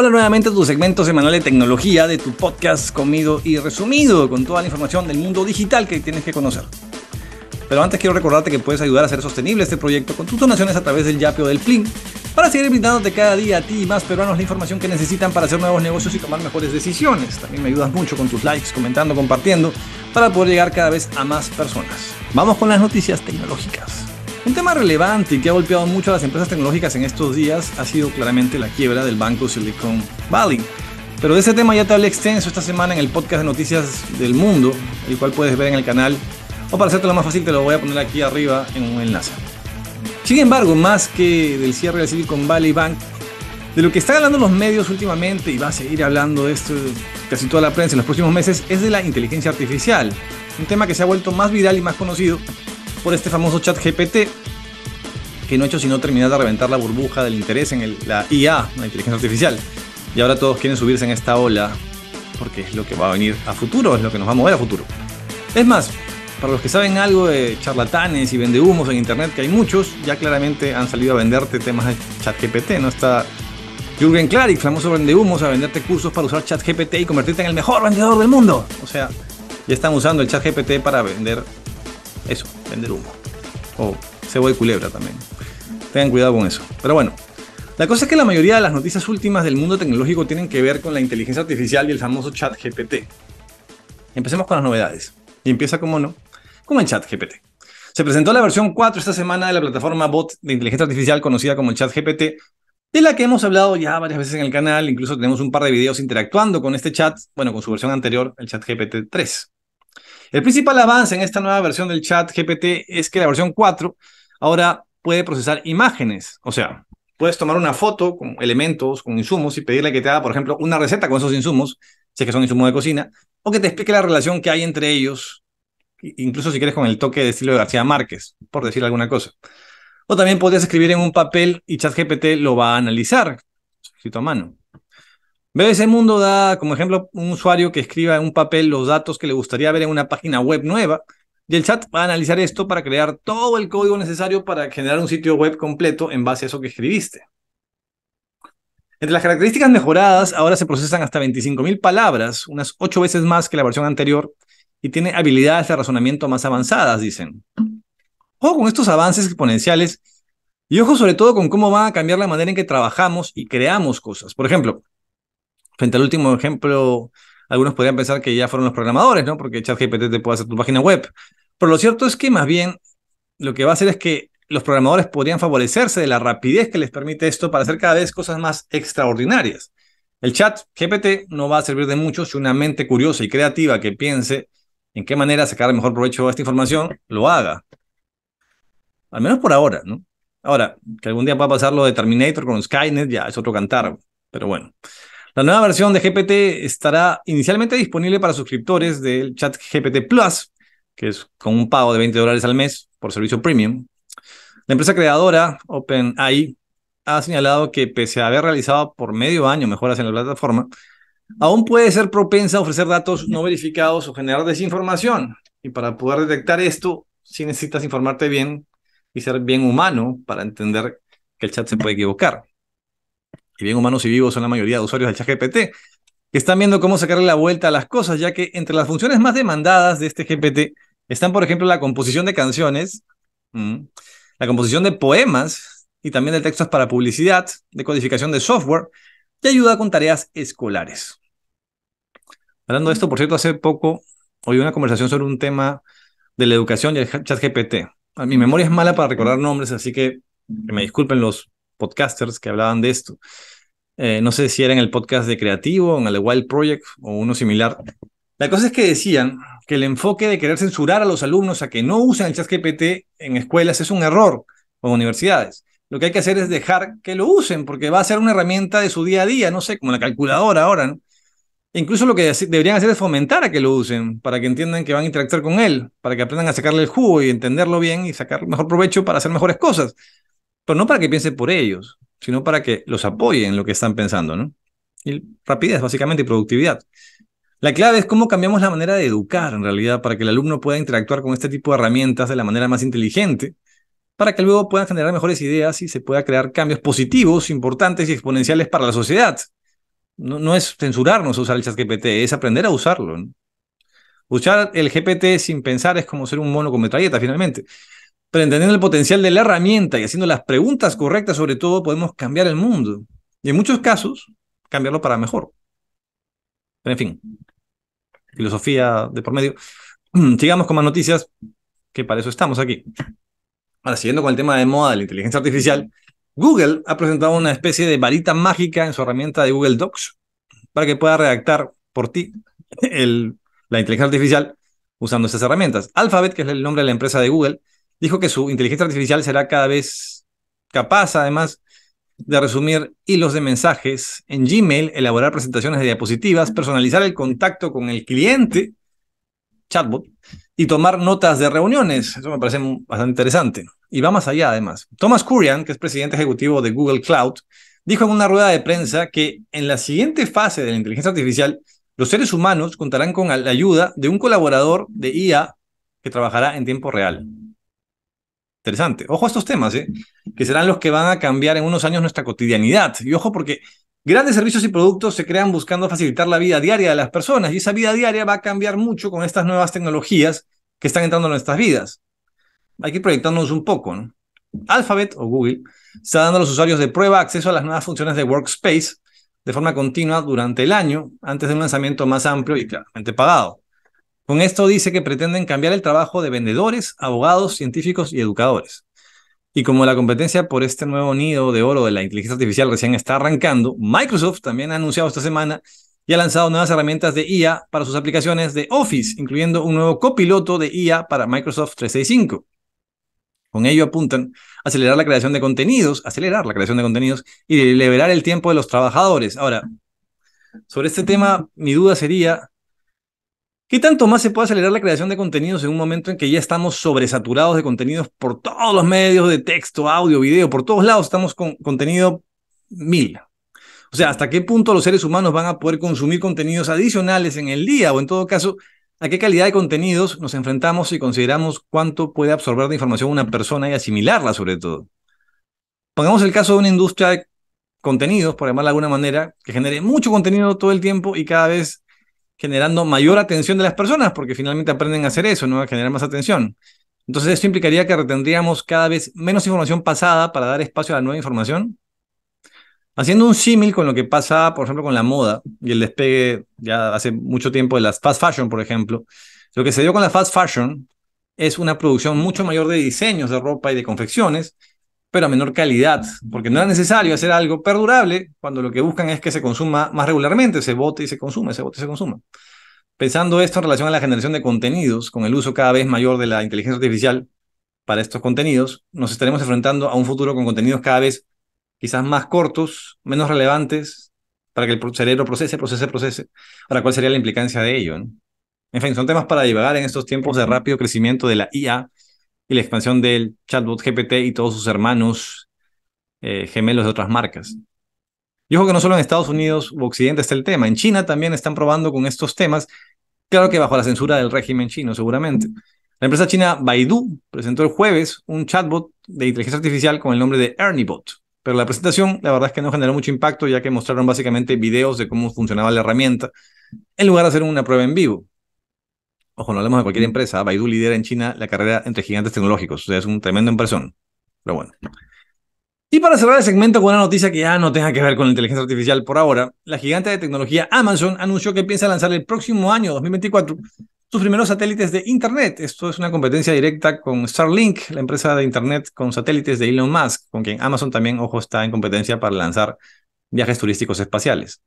Hola nuevamente a tu segmento semanal de tecnología de tu podcast comido y resumido con toda la información del mundo digital que tienes que conocer. Pero antes quiero recordarte que puedes ayudar a ser sostenible este proyecto con tus donaciones a través del Yapio del Plin para seguir brindándote cada día a ti y más peruanos la información que necesitan para hacer nuevos negocios y tomar mejores decisiones. También me ayudas mucho con tus likes, comentando, compartiendo para poder llegar cada vez a más personas. Vamos con las noticias tecnológicas. Un tema relevante y que ha golpeado mucho a las empresas tecnológicas en estos días ha sido claramente la quiebra del banco Silicon Valley. Pero de ese tema ya te hablé extenso esta semana en el podcast de Noticias del Mundo, el cual puedes ver en el canal, o para lo más fácil te lo voy a poner aquí arriba en un enlace. Sin embargo, más que del cierre del Silicon Valley Bank, de lo que están hablando los medios últimamente, y va a seguir hablando de esto casi toda la prensa en los próximos meses, es de la inteligencia artificial, un tema que se ha vuelto más viral y más conocido por este famoso chat GPT que no ha hecho sino terminar de reventar la burbuja del interés en la IA, la inteligencia artificial. Y ahora todos quieren subirse en esta ola porque es lo que va a venir a futuro, es lo que nos va a mover a futuro. Es más, para los que saben algo de charlatanes y vendehumos en internet, que hay muchos, ya claramente han salido a venderte temas de Chat GPT. ¿no? Está Jürgen Klarik, famoso vendehumos, a venderte cursos para usar ChatGPT y convertirte en el mejor vendedor del mundo. O sea, ya están usando el Chat GPT para vender eso vender humo. O cebolla y culebra también. Tengan cuidado con eso. Pero bueno, la cosa es que la mayoría de las noticias últimas del mundo tecnológico tienen que ver con la inteligencia artificial y el famoso chat GPT. Empecemos con las novedades. Y empieza, como no, como el chat GPT. Se presentó la versión 4 esta semana de la plataforma bot de inteligencia artificial conocida como el chat GPT, de la que hemos hablado ya varias veces en el canal, incluso tenemos un par de videos interactuando con este chat, bueno, con su versión anterior, el chat GPT 3. El principal avance en esta nueva versión del chat GPT es que la versión 4 ahora puede procesar imágenes, o sea, puedes tomar una foto con elementos, con insumos y pedirle que te haga, por ejemplo, una receta con esos insumos, si que son insumos de cocina, o que te explique la relación que hay entre ellos, incluso si quieres con el toque de estilo de García Márquez, por decir alguna cosa. O también puedes escribir en un papel y Chat GPT lo va a analizar, escrito a mano ese Mundo da como ejemplo un usuario que escriba en un papel los datos que le gustaría ver en una página web nueva y el chat va a analizar esto para crear todo el código necesario para generar un sitio web completo en base a eso que escribiste. Entre las características mejoradas, ahora se procesan hasta 25.000 palabras, unas 8 veces más que la versión anterior, y tiene habilidades de razonamiento más avanzadas, dicen. Ojo con estos avances exponenciales y ojo sobre todo con cómo va a cambiar la manera en que trabajamos y creamos cosas. Por ejemplo, Frente al último ejemplo, algunos podrían pensar que ya fueron los programadores, ¿no? Porque ChatGPT te puede hacer tu página web. Pero lo cierto es que más bien lo que va a hacer es que los programadores podrían favorecerse de la rapidez que les permite esto para hacer cada vez cosas más extraordinarias. El chat GPT no va a servir de mucho si una mente curiosa y creativa que piense en qué manera sacar el mejor provecho de esta información lo haga. Al menos por ahora, ¿no? Ahora, que algún día va a pasar lo de Terminator con Skynet, ya es otro cantar, pero bueno. La nueva versión de GPT estará inicialmente disponible para suscriptores del chat GPT Plus, que es con un pago de 20 dólares al mes por servicio premium. La empresa creadora OpenAI ha señalado que pese a haber realizado por medio año mejoras en la plataforma, aún puede ser propensa a ofrecer datos no verificados o generar desinformación. Y para poder detectar esto, sí necesitas informarte bien y ser bien humano para entender que el chat se puede equivocar y bien humanos y vivos son la mayoría de usuarios del ChatGPT, que están viendo cómo sacarle la vuelta a las cosas, ya que entre las funciones más demandadas de este GPT están, por ejemplo, la composición de canciones, mm, la composición de poemas y también de textos para publicidad, de codificación de software y ayuda con tareas escolares. Hablando de esto, por cierto, hace poco oí una conversación sobre un tema de la educación y el chat GPT. Ah, mi memoria es mala para recordar nombres, así que me disculpen los podcasters que hablaban de esto. Eh, no sé si era en el podcast de Creativo, en el Wild Project o uno similar. La cosa es que decían que el enfoque de querer censurar a los alumnos a que no usen el ChatGPT en escuelas es un error o universidades. Lo que hay que hacer es dejar que lo usen porque va a ser una herramienta de su día a día, no sé, como la calculadora ahora, Incluso lo que deberían hacer es fomentar a que lo usen, para que entiendan que van a interactuar con él, para que aprendan a sacarle el jugo y entenderlo bien y sacar mejor provecho para hacer mejores cosas. Pero no para que piensen por ellos, sino para que los apoyen en lo que están pensando, ¿no? Y rapidez, básicamente, y productividad. La clave es cómo cambiamos la manera de educar, en realidad, para que el alumno pueda interactuar con este tipo de herramientas de la manera más inteligente, para que luego puedan generar mejores ideas y se pueda crear cambios positivos, importantes y exponenciales para la sociedad. No, no es censurarnos usar el chat GPT, es aprender a usarlo. Usar el GPT sin pensar es como ser un mono con metralleta, finalmente. Pero entendiendo el potencial de la herramienta y haciendo las preguntas correctas sobre todo, podemos cambiar el mundo. Y en muchos casos, cambiarlo para mejor. Pero en fin, filosofía de por medio. Sigamos con más noticias, que para eso estamos aquí. Ahora, siguiendo con el tema de moda de la inteligencia artificial, Google ha presentado una especie de varita mágica en su herramienta de Google Docs para que pueda redactar por ti la inteligencia artificial usando estas herramientas. Alphabet, que es el nombre de la empresa de Google, Dijo que su inteligencia artificial será cada vez capaz, además, de resumir hilos de mensajes en Gmail, elaborar presentaciones de diapositivas, personalizar el contacto con el cliente, chatbot, y tomar notas de reuniones. Eso me parece bastante interesante. Y va más allá, además. Thomas Kurian, que es presidente ejecutivo de Google Cloud, dijo en una rueda de prensa que en la siguiente fase de la inteligencia artificial, los seres humanos contarán con la ayuda de un colaborador de IA que trabajará en tiempo real. Interesante. Ojo a estos temas, ¿eh? que serán los que van a cambiar en unos años nuestra cotidianidad. Y ojo porque grandes servicios y productos se crean buscando facilitar la vida diaria de las personas y esa vida diaria va a cambiar mucho con estas nuevas tecnologías que están entrando en nuestras vidas. Hay que ir proyectándonos un poco. ¿no? Alphabet o Google está dando a los usuarios de prueba acceso a las nuevas funciones de Workspace de forma continua durante el año antes de un lanzamiento más amplio y claramente pagado. Con esto dice que pretenden cambiar el trabajo de vendedores, abogados, científicos y educadores. Y como la competencia por este nuevo nido de oro de la inteligencia artificial recién está arrancando, Microsoft también ha anunciado esta semana y ha lanzado nuevas herramientas de IA para sus aplicaciones de Office, incluyendo un nuevo copiloto de IA para Microsoft 365. Con ello apuntan a acelerar la creación de contenidos, acelerar la creación de contenidos y liberar el tiempo de los trabajadores. Ahora, sobre este tema, mi duda sería ¿Qué tanto más se puede acelerar la creación de contenidos en un momento en que ya estamos sobresaturados de contenidos por todos los medios de texto, audio, video, por todos lados estamos con contenido mil? O sea, ¿hasta qué punto los seres humanos van a poder consumir contenidos adicionales en el día o en todo caso, a qué calidad de contenidos nos enfrentamos y consideramos cuánto puede absorber de información una persona y asimilarla sobre todo? Pongamos el caso de una industria de contenidos, por llamarla de alguna manera, que genere mucho contenido todo el tiempo y cada vez generando mayor atención de las personas, porque finalmente aprenden a hacer eso, ¿no? A generar más atención. Entonces, ¿esto implicaría que retendríamos cada vez menos información pasada para dar espacio a la nueva información? Haciendo un símil con lo que pasa, por ejemplo, con la moda y el despegue ya hace mucho tiempo de las fast fashion, por ejemplo, lo que se dio con la fast fashion es una producción mucho mayor de diseños de ropa y de confecciones pero a menor calidad, porque no era necesario hacer algo perdurable cuando lo que buscan es que se consuma más regularmente, se bote y se consume, se bote y se consuma. Pensando esto en relación a la generación de contenidos, con el uso cada vez mayor de la inteligencia artificial para estos contenidos, nos estaremos enfrentando a un futuro con contenidos cada vez quizás más cortos, menos relevantes, para que el cerebro procese, procese, procese. Ahora, ¿cuál sería la implicancia de ello? En fin, son temas para divagar en estos tiempos de rápido crecimiento de la IA y la expansión del chatbot GPT y todos sus hermanos eh, gemelos de otras marcas. Yo ojo que no solo en Estados Unidos u Occidente está el tema, en China también están probando con estos temas, claro que bajo la censura del régimen chino seguramente. La empresa china Baidu presentó el jueves un chatbot de inteligencia artificial con el nombre de ErnieBot, pero la presentación la verdad es que no generó mucho impacto ya que mostraron básicamente videos de cómo funcionaba la herramienta en lugar de hacer una prueba en vivo. Ojo, no hablemos de cualquier mm. empresa. Baidu lidera en China la carrera entre gigantes tecnológicos. O sea, es un tremendo impresión. Pero bueno. Y para cerrar el segmento con una noticia que ya no tenga que ver con la inteligencia artificial por ahora, la gigante de tecnología Amazon anunció que piensa lanzar el próximo año, 2024, sus primeros satélites de Internet. Esto es una competencia directa con Starlink, la empresa de Internet con satélites de Elon Musk, con quien Amazon también, ojo, está en competencia para lanzar viajes turísticos espaciales.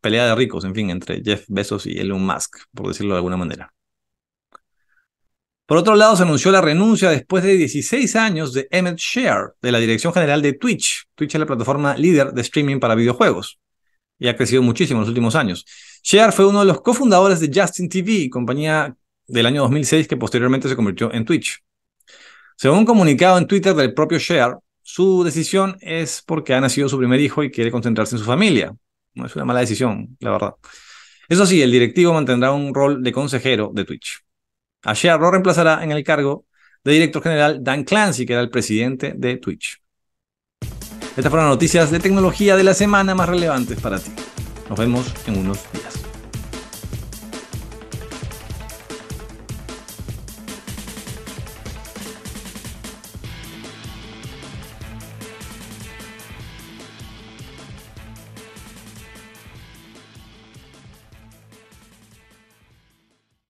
Pelea de ricos, en fin, entre Jeff Bezos y Elon Musk, por decirlo de alguna manera. Por otro lado, se anunció la renuncia después de 16 años de Emmett share de la dirección general de Twitch. Twitch es la plataforma líder de streaming para videojuegos y ha crecido muchísimo en los últimos años. share fue uno de los cofundadores de Justin TV, compañía del año 2006 que posteriormente se convirtió en Twitch. Según un comunicado en Twitter del propio share su decisión es porque ha nacido su primer hijo y quiere concentrarse en su familia. No es una mala decisión, la verdad. Eso sí, el directivo mantendrá un rol de consejero de Twitch. A lo reemplazará en el cargo de director general Dan Clancy, que era el presidente de Twitch. Estas fueron las noticias de tecnología de la semana más relevantes para ti. Nos vemos en unos días.